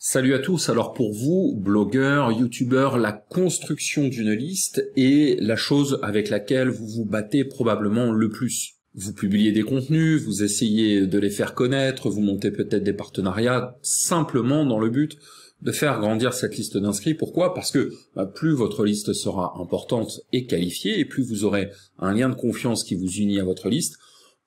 Salut à tous. Alors pour vous, blogueurs, youtubeurs, la construction d'une liste est la chose avec laquelle vous vous battez probablement le plus. Vous publiez des contenus, vous essayez de les faire connaître, vous montez peut-être des partenariats simplement dans le but de faire grandir cette liste d'inscrits. Pourquoi Parce que bah, plus votre liste sera importante et qualifiée, et plus vous aurez un lien de confiance qui vous unit à votre liste,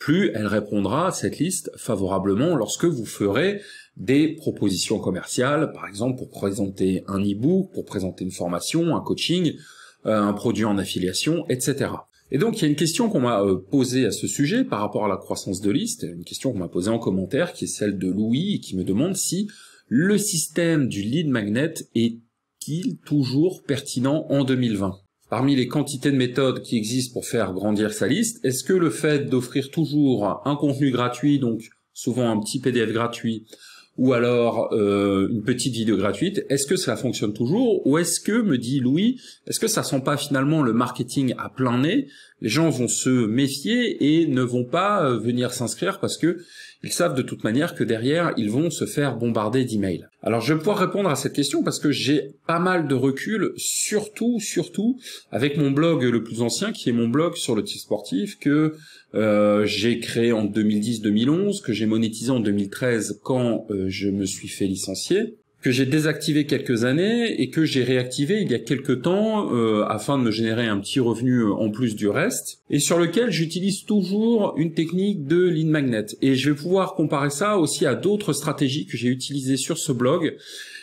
plus elle répondra, à cette liste, favorablement lorsque vous ferez des propositions commerciales, par exemple pour présenter un e-book, pour présenter une formation, un coaching, euh, un produit en affiliation, etc. Et donc il y a une question qu'on m'a euh, posée à ce sujet par rapport à la croissance de liste, une question qu'on m'a posée en commentaire qui est celle de Louis qui me demande si le système du lead magnet est-il toujours pertinent en 2020 Parmi les quantités de méthodes qui existent pour faire grandir sa liste, est-ce que le fait d'offrir toujours un contenu gratuit, donc souvent un petit PDF gratuit, ou alors euh, une petite vidéo gratuite, est-ce que ça fonctionne toujours ou est-ce que, me dit Louis, est-ce que ça sent pas finalement le marketing à plein nez Les gens vont se méfier et ne vont pas euh, venir s'inscrire parce que ils savent de toute manière que derrière, ils vont se faire bombarder d'emails. Alors je vais pouvoir répondre à cette question parce que j'ai pas mal de recul, surtout, surtout avec mon blog le plus ancien, qui est mon blog sur le tir sportif, que euh, j'ai créé en 2010-2011, que j'ai monétisé en 2013 quand euh, je me suis fait licencier que j'ai désactivé quelques années et que j'ai réactivé il y a quelques temps euh, afin de me générer un petit revenu euh, en plus du reste et sur lequel j'utilise toujours une technique de lead magnet et je vais pouvoir comparer ça aussi à d'autres stratégies que j'ai utilisées sur ce blog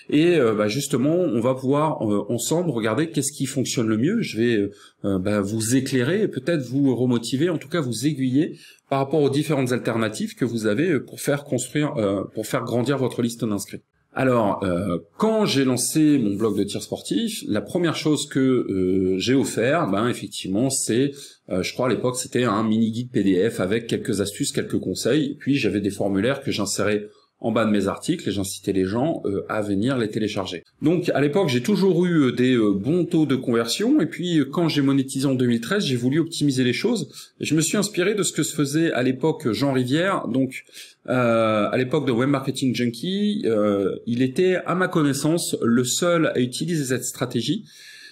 et euh, bah, justement on va pouvoir ensemble regarder qu'est-ce qui fonctionne le mieux je vais bah, vous éclairer et peut-être vous remotiver en tout cas vous aiguiller par rapport aux différentes alternatives que vous avez pour faire construire pour faire grandir votre liste d'inscrits alors, euh, quand j'ai lancé mon blog de tir sportif, la première chose que euh, j'ai offert, ben effectivement, c'est, euh, je crois à l'époque, c'était un mini guide PDF avec quelques astuces, quelques conseils. Et puis j'avais des formulaires que j'insérais en bas de mes articles et j'incitais les gens euh, à venir les télécharger. Donc à l'époque, j'ai toujours eu euh, des euh, bons taux de conversion et puis quand j'ai monétisé en 2013, j'ai voulu optimiser les choses. Et je me suis inspiré de ce que se faisait à l'époque Jean Rivière, donc à l'époque de Web Marketing Junkie, il était à ma connaissance le seul à utiliser cette stratégie.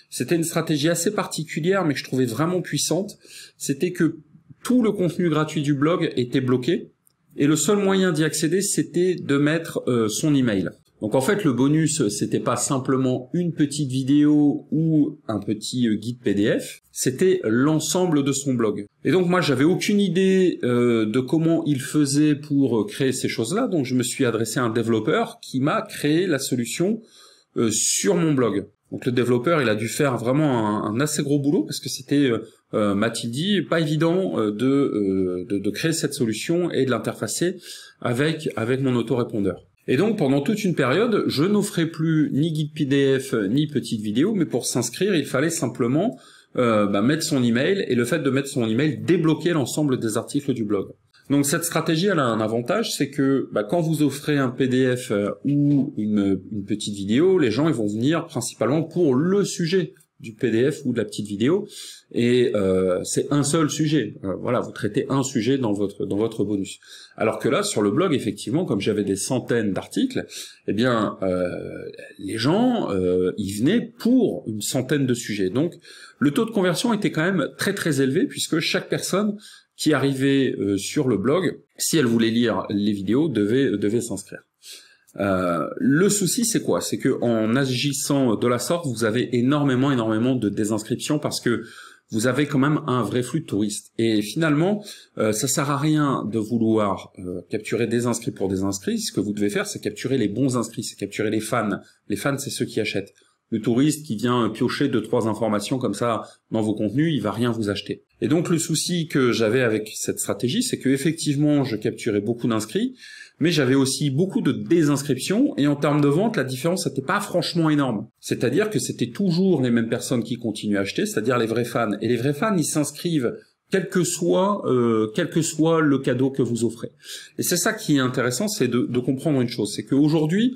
C'était une stratégie assez particulière mais que je trouvais vraiment puissante. C'était que tout le contenu gratuit du blog était bloqué et le seul moyen d'y accéder, c'était de mettre euh, son email. Donc en fait, le bonus, c'était pas simplement une petite vidéo ou un petit euh, guide PDF, c'était l'ensemble de son blog. Et donc moi, j'avais aucune idée euh, de comment il faisait pour créer ces choses-là, donc je me suis adressé à un développeur qui m'a créé la solution sur mon blog. Donc le développeur, il a dû faire vraiment un, assez gros boulot parce que c'était euh, euh ma t dit, pas évident euh, euh, de, de, créer cette solution et de l'interfacer avec, avec mon autorépondeur. Et donc pendant toute une période, je n'offrais plus ni guide PDF ni petite vidéo, mais pour s'inscrire, il fallait simplement bah, mettre son email et le fait de mettre son email débloquait l'ensemble des articles du blog. Donc cette stratégie, elle a un avantage, c'est que bah, quand vous offrez un PDF euh, ou une, petite vidéo, les gens ils vont venir principalement pour le sujet du PDF ou de la petite vidéo, et euh, c'est un seul sujet. Euh, voilà, vous traitez un sujet dans votre dans votre bonus. Alors que là, sur le blog, effectivement, comme j'avais des centaines d'articles, eh bien, les gens ils venaient pour une centaine de sujets. Donc, le taux de conversion était quand même très très élevé puisque chaque personne qui arrivait euh, sur le blog, si elle voulait lire les vidéos, devait euh, devait s'inscrire. Euh, le souci, c'est quoi C'est que en agissant de la sorte, vous avez énormément, énormément de désinscriptions parce que vous avez quand même un vrai flux de touristes. Et finalement, ça sert à rien de vouloir capturer des inscrits pour des inscrits. Ce que vous devez faire, c'est capturer les bons inscrits, c'est capturer les fans. Les fans, c'est ceux qui achètent. Le touriste qui vient piocher deux trois informations comme ça dans vos contenus, il va rien vous acheter. Et donc le souci que j'avais avec cette stratégie, c'est que effectivement, je capturais beaucoup d'inscrits, mais j'avais aussi beaucoup de désinscriptions et en termes de vente, la différence n'était pas franchement énorme. C'est-à-dire que c'était toujours les mêmes personnes qui continuaient à acheter, c'est-à-dire les vrais fans. Et les vrais fans, ils s'inscrivent quel que soit euh, quel que soit le cadeau que vous offrez. Et c'est ça qui est intéressant, c'est de, de comprendre une chose, c'est qu'aujourd'hui,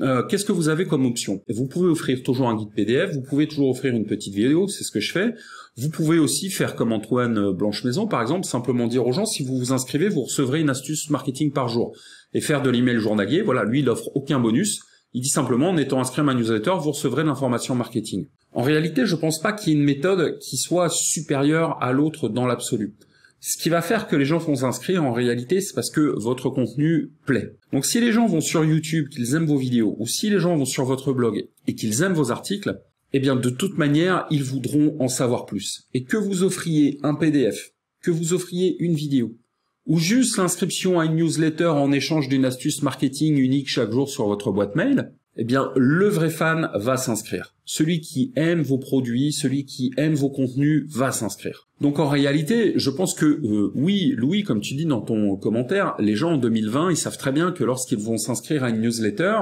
euh, qu'est-ce que vous avez comme option Vous pouvez offrir toujours un guide PDF, vous pouvez toujours offrir une petite vidéo, c'est ce que je fais. Vous pouvez aussi faire comme Antoine euh, Blanche-Maison, par exemple, simplement dire aux gens, si vous vous inscrivez, vous recevrez une astuce marketing par jour. Et faire de l'email journalier, voilà, lui, il offre aucun bonus. Il dit simplement, en étant inscrit à ma newsletter, vous recevrez l'information marketing. En réalité, je pense pas qu'il y ait une méthode qui soit supérieure à l'autre dans l'absolu. Ce qui va faire que les gens vont s'inscrire en réalité, c'est parce que votre contenu plaît. Donc si les gens vont sur YouTube, qu'ils aiment vos vidéos, ou si les gens vont sur votre blog et qu'ils aiment vos articles, eh bien de toute manière, ils voudront en savoir plus. Et que vous offriez un PDF, que vous offriez une vidéo, ou juste l'inscription à une newsletter en échange d'une astuce marketing unique chaque jour sur votre boîte mail, eh bien, le vrai fan va s'inscrire. Celui qui aime vos produits, celui qui aime vos contenus va s'inscrire. Donc en réalité, je pense que euh, oui, Louis, comme tu dis dans ton commentaire, les gens en 2020, ils savent très bien que lorsqu'ils vont s'inscrire à une newsletter,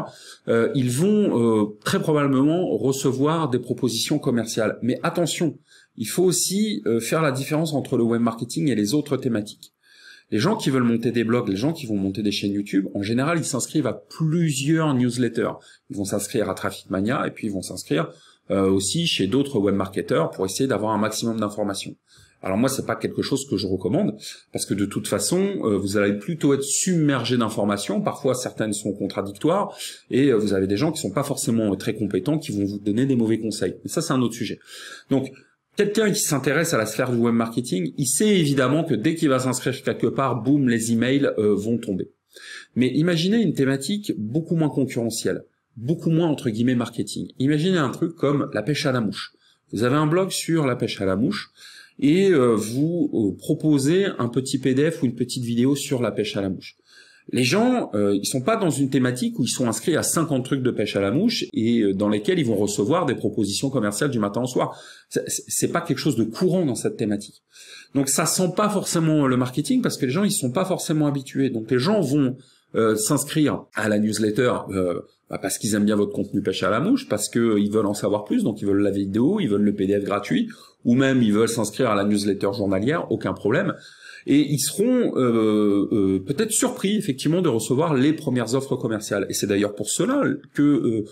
euh, ils vont euh, très probablement recevoir des propositions commerciales. Mais attention, il faut aussi faire la différence entre le web marketing et les autres thématiques. Les gens qui veulent monter des blogs, les gens qui vont monter des chaînes YouTube, en général, ils s'inscrivent à plusieurs newsletters. Ils vont s'inscrire à Traffic Mania et puis ils vont s'inscrire euh, aussi chez d'autres webmarketeurs pour essayer d'avoir un maximum d'informations. Alors moi, c'est pas quelque chose que je recommande parce que de toute façon, euh, vous allez plutôt être submergé d'informations. Parfois, certaines sont contradictoires et euh, vous avez des gens qui sont pas forcément très compétents qui vont vous donner des mauvais conseils. Mais ça, c'est un autre sujet. Donc quelqu'un qui s'intéresse à la sphère du web marketing, il sait évidemment que dès qu'il va s'inscrire quelque part, boum, les emails euh, vont tomber. Mais imaginez une thématique beaucoup moins concurrentielle, beaucoup moins entre guillemets marketing. Imaginez un truc comme la pêche à la mouche. Vous avez un blog sur la pêche à la mouche et euh, vous euh, proposez un petit PDF ou une petite vidéo sur la pêche à la mouche les gens, euh, ils sont pas dans une thématique où ils sont inscrits à 50 trucs de pêche à la mouche et euh, dans lesquels ils vont recevoir des propositions commerciales du matin au soir. C'est pas quelque chose de courant dans cette thématique. Donc ça sent pas forcément le marketing parce que les gens ils sont pas forcément habitués. Donc les gens vont euh, s'inscrire à la newsletter bah, parce qu'ils aiment bien votre contenu pêche à la mouche, parce qu'ils veulent en savoir plus, donc ils veulent la vidéo, ils veulent le PDF gratuit, ou même ils veulent s'inscrire à la newsletter journalière, aucun problème et ils seront euh, euh, peut-être surpris effectivement de recevoir les premières offres commerciales. Et c'est d'ailleurs pour cela que euh,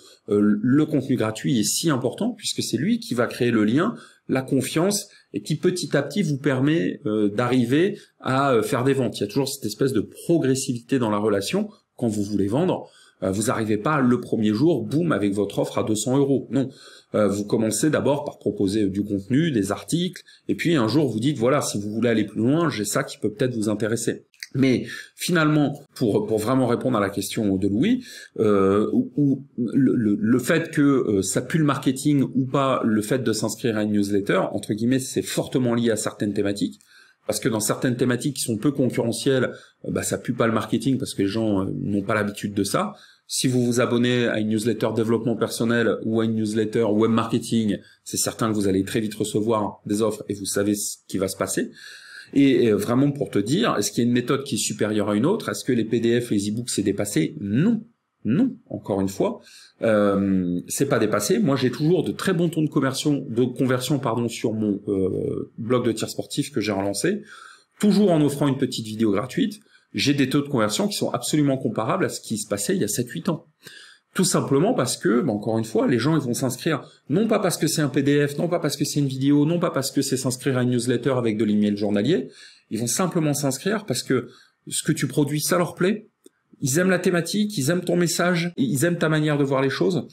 le contenu gratuit est si important, puisque c'est lui qui va créer le lien, la confiance, et qui petit à petit vous permet d'arriver à faire des ventes. Il y a toujours cette espèce de progressivité dans la relation quand vous voulez vendre. Euh, vous n'arrivez pas le premier jour, boum, avec votre offre à 200 euros. Non, euh, vous commencez d'abord par proposer du contenu, des articles, et puis un jour vous dites voilà, si vous voulez aller plus loin, j'ai ça qui peut peut-être vous intéresser. Mais finalement, pour, pour vraiment répondre à la question de Louis, euh, ou, le, fait que ça pue le marketing ou pas, le fait de s'inscrire à une newsletter, entre guillemets, c'est fortement lié à certaines thématiques. Parce que dans certaines thématiques qui sont peu concurrentielles, bah, ça pue pas le marketing parce que les gens n'ont pas l'habitude de ça. Si vous vous abonnez à une newsletter développement personnel ou à une newsletter web marketing, c'est certain que vous allez très vite recevoir des offres et vous savez ce qui va se passer. Et vraiment pour te dire, est-ce qu'il y a une méthode qui est supérieure à une autre Est-ce que les PDF, les e-books, c'est dépassé Non, non, encore une fois, euh, c'est pas dépassé. Moi, j'ai toujours de très bons tons de conversion, de conversion pardon, sur mon euh, blog de tir sportif que j'ai relancé, toujours en offrant une petite vidéo gratuite j'ai des taux de conversion qui sont absolument comparables à ce qui se passait il y a 7-8 ans. Tout simplement parce que, bah, encore une fois, les gens ils vont s'inscrire non pas parce que c'est un PDF, non pas parce que c'est une vidéo, non pas parce que c'est s'inscrire à une newsletter avec de l'email journalier. Ils vont simplement s'inscrire parce que ce que tu produis, ça leur plaît. Ils aiment la thématique, ils aiment ton message, ils aiment ta manière de voir les choses.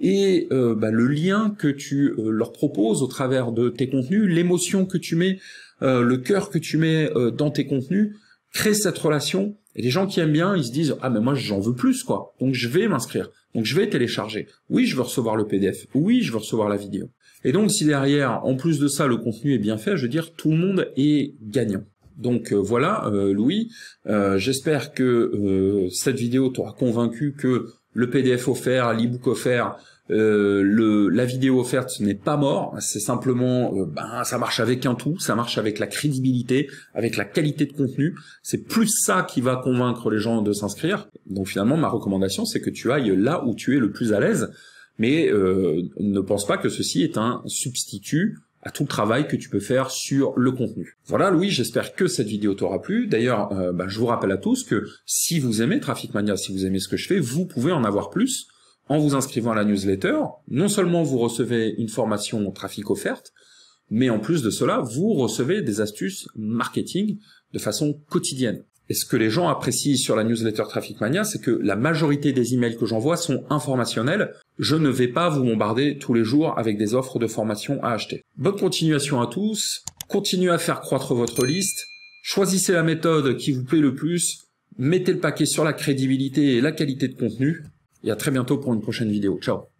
Et euh, bah, le lien que tu euh, leur proposes au travers de tes contenus, l'émotion que tu mets, euh, le cœur que tu mets dans tes contenus, crée cette relation et les gens qui aiment bien, ils se disent ah mais moi j'en veux plus quoi. Donc je vais m'inscrire. Donc je vais télécharger. Oui, je veux recevoir le PDF. Oui, je veux recevoir la vidéo. Et donc si derrière, en plus de ça, le contenu est bien fait, je veux dire tout le monde est gagnant. Donc euh, voilà, euh, Louis, euh, j'espère que cette vidéo t'aura convaincu que le PDF offert, l'ebook offert, euh, la vidéo offerte, n'est pas mort, c'est simplement, euh, ben, ça marche avec un tout, ça marche avec la crédibilité, avec la qualité de contenu. C'est plus ça qui va convaincre les gens de s'inscrire. Donc finalement, ma recommandation, c'est que tu ailles là où tu es le plus à l'aise, mais euh, ne pense pas que ceci est un substitut à tout le travail que tu peux faire sur le contenu. Voilà Louis, j'espère que cette vidéo t'aura plu. D'ailleurs, ben, je vous rappelle à tous que si vous aimez Traffic Mania, si vous aimez ce que je fais, vous pouvez en avoir plus en vous inscrivant à la newsletter, non seulement vous recevez une formation trafic offerte, mais en plus de cela, vous recevez des astuces marketing de façon quotidienne. Et ce que les gens apprécient sur la newsletter Traffic Mania, c'est que la majorité des emails que j'envoie sont informationnels. Je ne vais pas vous bombarder tous les jours avec des offres de formation à acheter. Bonne continuation à tous. Continuez à faire croître votre liste. Choisissez la méthode qui vous plaît le plus. Mettez le paquet sur la crédibilité et la qualité de contenu et à très bientôt pour une prochaine vidéo. Ciao